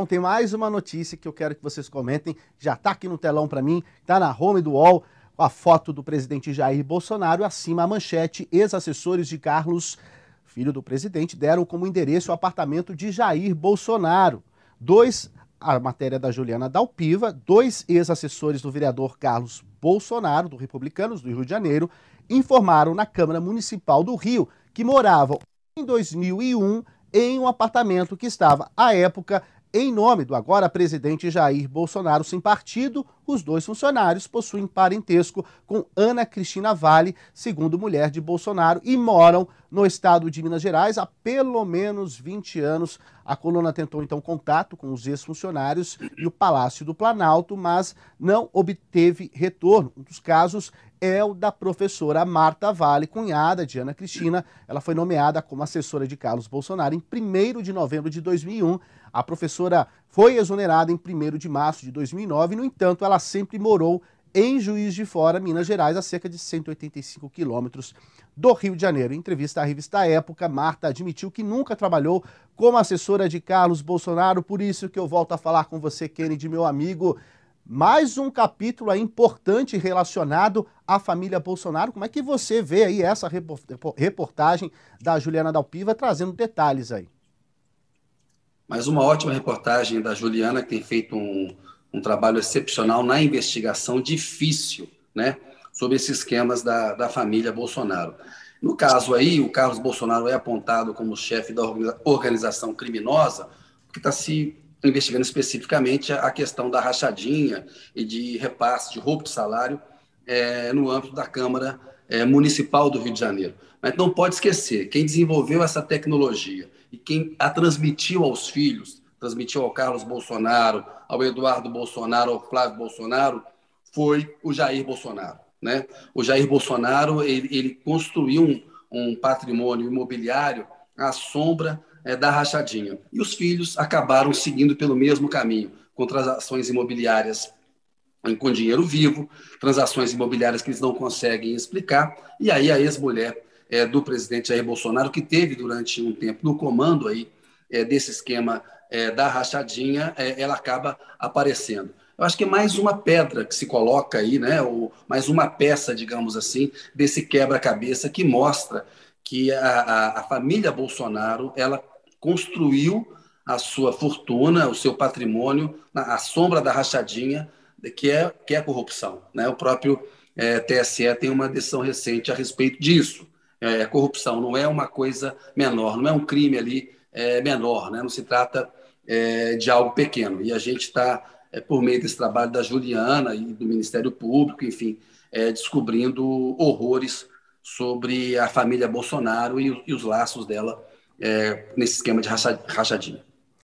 Bom, tem mais uma notícia que eu quero que vocês comentem. Já está aqui no telão para mim, está na home do UOL, a foto do presidente Jair Bolsonaro, acima a manchete, ex-assessores de Carlos, filho do presidente, deram como endereço o apartamento de Jair Bolsonaro. Dois, a matéria da Juliana Dalpiva, dois ex-assessores do vereador Carlos Bolsonaro, do Republicanos do Rio de Janeiro, informaram na Câmara Municipal do Rio que moravam em 2001 em um apartamento que estava, à época, em nome do agora presidente Jair Bolsonaro, sem partido os dois funcionários possuem parentesco com Ana Cristina Vale, segundo mulher de Bolsonaro, e moram no estado de Minas Gerais há pelo menos 20 anos. A coluna tentou então contato com os ex-funcionários e o Palácio do Planalto, mas não obteve retorno. Um dos casos é o da professora Marta Vale, cunhada de Ana Cristina. Ela foi nomeada como assessora de Carlos Bolsonaro em 1 de novembro de 2001. A professora foi exonerada em 1 de março de 2009, no entanto, ela sempre morou em Juiz de Fora, Minas Gerais, a cerca de 185 quilômetros do Rio de Janeiro. Em entrevista à revista Época, Marta admitiu que nunca trabalhou como assessora de Carlos Bolsonaro, por isso que eu volto a falar com você, Kennedy, meu amigo. Mais um capítulo importante relacionado à família Bolsonaro. Como é que você vê aí essa reportagem da Juliana Dalpiva trazendo detalhes aí? mas uma ótima reportagem da Juliana, que tem feito um, um trabalho excepcional na investigação difícil, né, sobre esses esquemas da, da família Bolsonaro. No caso aí, o Carlos Bolsonaro é apontado como chefe da organização criminosa, que está se investigando especificamente a questão da rachadinha e de repasse, de roubo de salário é, no âmbito da Câmara é, Municipal do Rio de Janeiro. Mas não pode esquecer, quem desenvolveu essa tecnologia e quem a transmitiu aos filhos, transmitiu ao Carlos Bolsonaro, ao Eduardo Bolsonaro, ao Flávio Bolsonaro, foi o Jair Bolsonaro. Né? O Jair Bolsonaro ele, ele construiu um, um, patrimônio imobiliário à sombra é, da rachadinha. E os filhos acabaram seguindo pelo mesmo caminho, com transações imobiliárias com dinheiro vivo, transações imobiliárias que eles não conseguem explicar, e aí a ex-mulher é, do presidente Jair Bolsonaro, que teve durante um tempo no comando aí é, desse esquema é, da rachadinha, é, ela acaba aparecendo. Eu acho que é mais uma pedra que se coloca aí, né? ou mais uma peça, digamos assim, desse quebra-cabeça que mostra que a, a, a família Bolsonaro ela construiu a sua fortuna, o seu patrimônio, na, à sombra da rachadinha, que é, que é a corrupção. Né? O próprio é, TSE tem uma decisão recente a respeito disso. É, é, corrupção não é uma coisa menor, não é um crime ali é, menor, né? não se trata é, de algo pequeno. E a gente está, é, por meio desse trabalho da Juliana e do Ministério Público, enfim, é, descobrindo horrores sobre a família Bolsonaro e, e os laços dela nesse esquema de rachadinha.